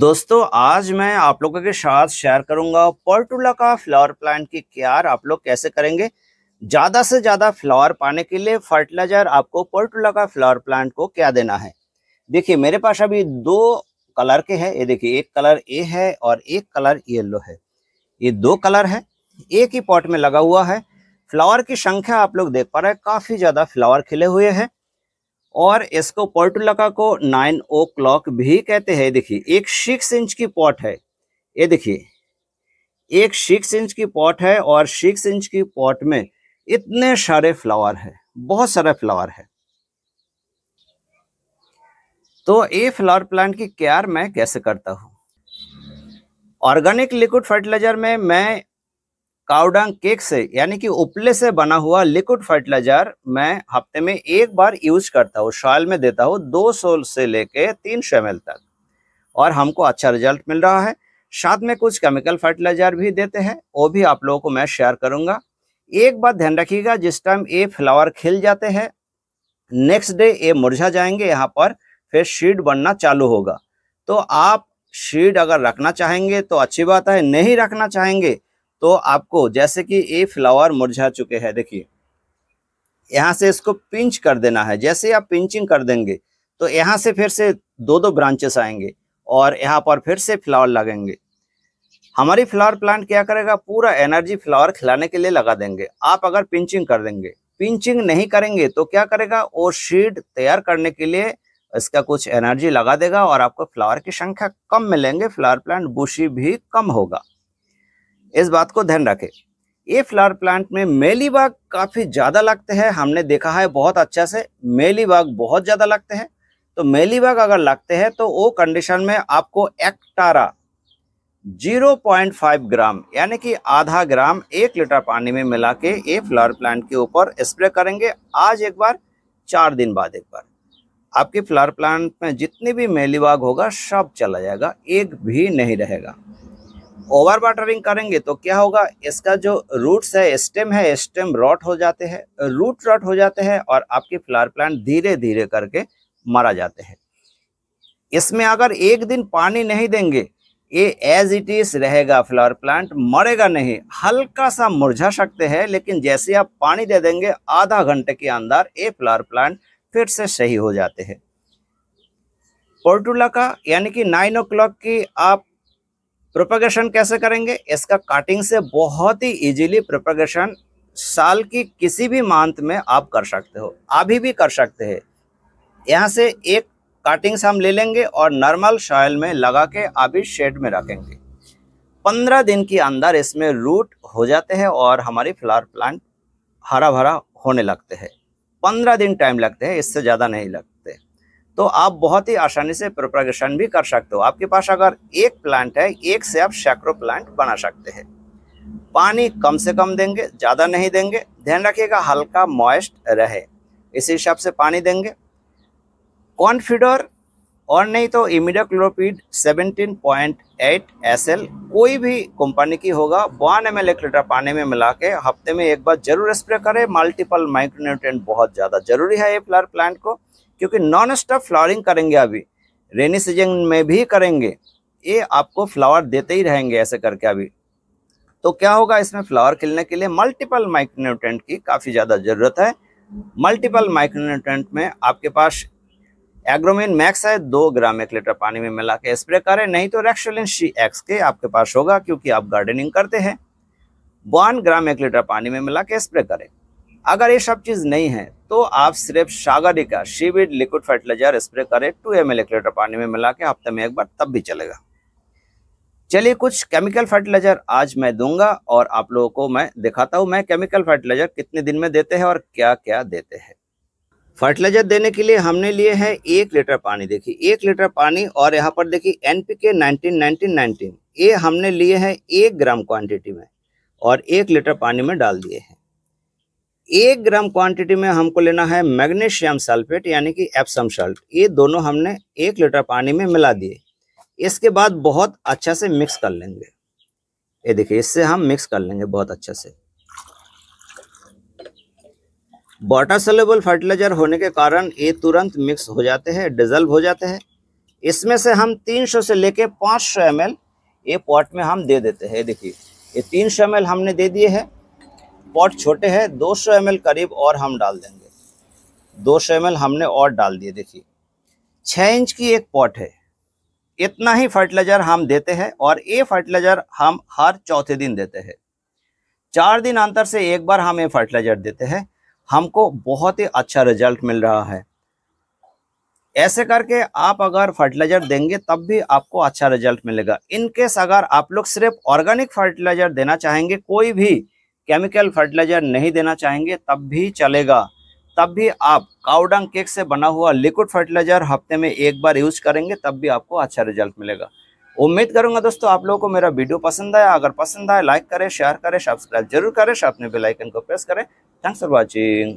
दोस्तों आज मैं आप लोगों के साथ शेयर करूंगा पोर्टुला का फ्लावर प्लांट की केयर आप लोग कैसे करेंगे ज़्यादा से ज़्यादा फ्लावर पाने के लिए फर्टिलाइजर आपको पोर्टुला का फ्लावर प्लांट को क्या देना है देखिए मेरे पास अभी दो कलर के हैं ये देखिए एक कलर ए है और एक कलर येलो है ये दो कलर है एक ही पॉट में लगा हुआ है फ्लावर की संख्या आप लोग देख पा रहे हैं काफ़ी ज़्यादा फ्लावर खिले हुए हैं और इसको पोर्टुलका को नाइन ओ क्लॉक भी कहते हैं देखिए एक सिक्स इंच की पॉट है ये देखिए एक सिक्स इंच की पॉट है और सिक्स इंच की पॉट में इतने सारे फ्लावर है बहुत सारे फ्लावर है तो ये फ्लावर प्लांट की केयर मैं कैसे करता हूँ ऑर्गेनिक लिक्विड फर्टिलाइजर में मैं काउडांग केक से यानी कि उपले से बना हुआ लिक्विड फर्टिलाइजर मैं हफ्ते में एक बार यूज करता हूँ शॉयल में देता हूँ दो सौ से लेके तीन एम एल तक और हमको अच्छा रिजल्ट मिल रहा है साथ में कुछ केमिकल फर्टिलाइजर भी देते हैं वो भी आप लोगों को मैं शेयर करूंगा एक बात ध्यान रखिएगा जिस टाइम ये फ्लावर खिल जाते हैं नेक्स्ट डे ये मुरझा जाएंगे यहाँ पर फिर सीड बनना चालू होगा तो आप सीड अगर रखना चाहेंगे तो अच्छी बात है नहीं रखना चाहेंगे तो आपको जैसे कि ये फ्लावर मुरझा चुके हैं देखिए यहाँ से इसको पिंच कर देना है जैसे आप पिंचिंग कर देंगे तो यहाँ से फिर से दो दो ब्रांचेस आएंगे और यहाँ पर फिर से फ्लावर लगेंगे हमारी फ्लावर प्लांट क्या करेगा पूरा एनर्जी फ्लावर खिलाने के लिए लगा देंगे आप अगर पिंचिंग कर देंगे पिंचिंग नहीं करेंगे तो क्या करेगा वो शीड तैयार करने के लिए इसका कुछ एनर्जी लगा देगा और आपको फ्लावर की संख्या कम मिलेंगे फ्लावर प्लांट बुशी भी कम होगा इस बात को ध्यान रखें ये फ्लावर प्लांट में बाग काफ़ी ज़्यादा लगते हैं हमने देखा है बहुत अच्छा से बाग बहुत ज़्यादा लगते हैं तो बाग अगर लगते हैं तो वो कंडीशन में आपको एक्टारा 0.5 ग्राम यानी कि आधा ग्राम एक लीटर पानी में मिला के ये फ्लावर प्लांट के ऊपर स्प्रे करेंगे आज एक बार चार दिन बाद एक बार आपके फ्लावर प्लांट में जितनी भी बाग होगा सब चला जाएगा एक भी नहीं रहेगा ओवर वाटरिंग करेंगे तो क्या होगा इसका जो रूट्स है स्टेम है स्टेम रॉट हो जाते हैं रूट रॉट हो जाते हैं और आपके फ्लावर प्लांट धीरे धीरे करके मरा जाते हैं इसमें अगर एक दिन पानी नहीं देंगे ये एज इट इज रहेगा फ्लावर प्लांट मरेगा नहीं हल्का सा मुरझा सकते हैं लेकिन जैसे आप पानी दे देंगे आधा घंटे के अंदर ये फ्लावर प्लांट फिर से सही हो जाते हैं पोर्टुला का यानी कि नाइन ओ क्लॉक की आप प्रोपगेशन कैसे करेंगे इसका काटिंग से बहुत ही इजीली प्रोपगेशन साल की किसी भी मंथ में आप कर सकते हो अभी भी कर सकते हैं यहाँ से एक से हम ले लेंगे और नॉर्मल शॉयल में लगा के अभी शेड में रखेंगे पंद्रह दिन के अंदर इसमें रूट हो जाते हैं और हमारी फ्लावर प्लांट हरा भरा होने लगते हैं पंद्रह दिन टाइम लगते हैं इससे ज़्यादा नहीं लगते तो आप बहुत ही आसानी से प्रोपागेशन भी कर सकते हो आपके पास अगर एक प्लांट है एक से आप सैक्रो प्लांट बना सकते हैं पानी कम से कम देंगे ज़्यादा नहीं देंगे ध्यान रखिएगा हल्का मॉइस्ट रहे इसी हिसाब से पानी देंगे कॉन्फिडर और नहीं तो एट एस एल कोई भी कंपनी की होगा वन एम एल एक लीटर पानी में मिला के हफ्ते में एक बार जरूर स्प्रे करें मल्टीपल माइक्रोन्यूट्रेंट बहुत ज़्यादा जरूरी है ये फ्लावर प्लांट को क्योंकि नॉन स्टॉप फ्लावरिंग करेंगे अभी रेनी सीजन में भी करेंगे ये आपको फ्लावर देते ही रहेंगे ऐसे करके अभी तो क्या होगा इसमें फ्लावर खिलने के लिए मल्टीपल माइक्रोन्यूट्रेंट की काफ़ी ज़्यादा ज़रूरत है मल्टीपल माइक्रोन्यूट्रेंट में आपके पास एग्रोमिन मैक्स है दो ग्राम एक लीटर पानी में मिला के स्प्रे करें नहीं तो रेक्सोलिन सी एक्स के आपके पास होगा क्योंकि आप गार्डनिंग करते हैं वन ग्राम एक लीटर पानी में मिला के स्प्रे करें अगर ये सब चीज़ नहीं है तो आप सिर्फ सागरिका शिविड लिक्विड फर्टिलाइजर स्प्रे करें टू एम एल एक लीटर पानी में मिला के हफ्ते में एक बार तब भी चलेगा चलिए कुछ केमिकल फर्टिलाइजर आज मैं दूंगा और आप लोगों को मैं दिखाता हूँ मैं केमिकल फर्टिलाइजर कितने दिन में देते हैं और क्या क्या देते हैं फर्टिलाइजर देने के लिए हमने लिए है एक लीटर पानी देखिए एक लीटर पानी और यहाँ पर देखिए N P K nineteen nineteen nineteen ये हमने लिए है एक ग्राम क्वांटिटी में और एक लीटर पानी में डाल दिए हैं एक ग्राम क्वांटिटी में हमको लेना है मैग्नीशियम सल्फेट यानी कि एप्सम सल्ट ये दोनों हमने एक लीटर पानी में मिला दिए इसके बाद बहुत अच्छा से मिक्स कर लेंगे ये देखिए इससे हम मिक्स कर लेंगे बहुत अच्छा से वाटर सेलेबल फर्टिलाइजर होने के कारण ये तुरंत मिक्स हो जाते हैं डिजल्व हो जाते हैं इसमें से हम 300 से लेके 500 सौ ये पॉट में हम दे देते हैं देखिए ये 300 सौ हमने दे दिए हैं पॉट छोटे हैं 200 सौ करीब और हम डाल देंगे 200 सौ हमने और डाल दिए देखिए छः इंच की एक पॉट है इतना ही फर्टिलाइज़र हम देते हैं और ये फर्टिलाइज़र हम हर चौथे दिन देते हैं चार दिन अंतर से एक बार हम ये फर्टिलाइज़र देते हैं हमको बहुत ही अच्छा रिजल्ट मिल रहा है ऐसे करके आप अगर फर्टिलाइजर देंगे तब भी आपको अच्छा रिजल्ट मिलेगा इनकेस अगर आप लोग सिर्फ ऑर्गेनिक फर्टिलाइजर देना चाहेंगे कोई भी केमिकल फर्टिलाइजर नहीं देना चाहेंगे तब भी चलेगा तब भी आप काउडंग केक से बना हुआ लिक्विड फर्टिलाइजर हफ्ते में एक बार यूज करेंगे तब भी आपको अच्छा रिजल्ट मिलेगा उम्मीद करूंगा दोस्तों आप लोगों को मेरा वीडियो पसंद आया अगर पसंद आए लाइक करें शेयर करें सब्सक्राइब जरूर करें अपने बेलाइकन को प्रेस करें थैंक्स फॉर वॉचिंग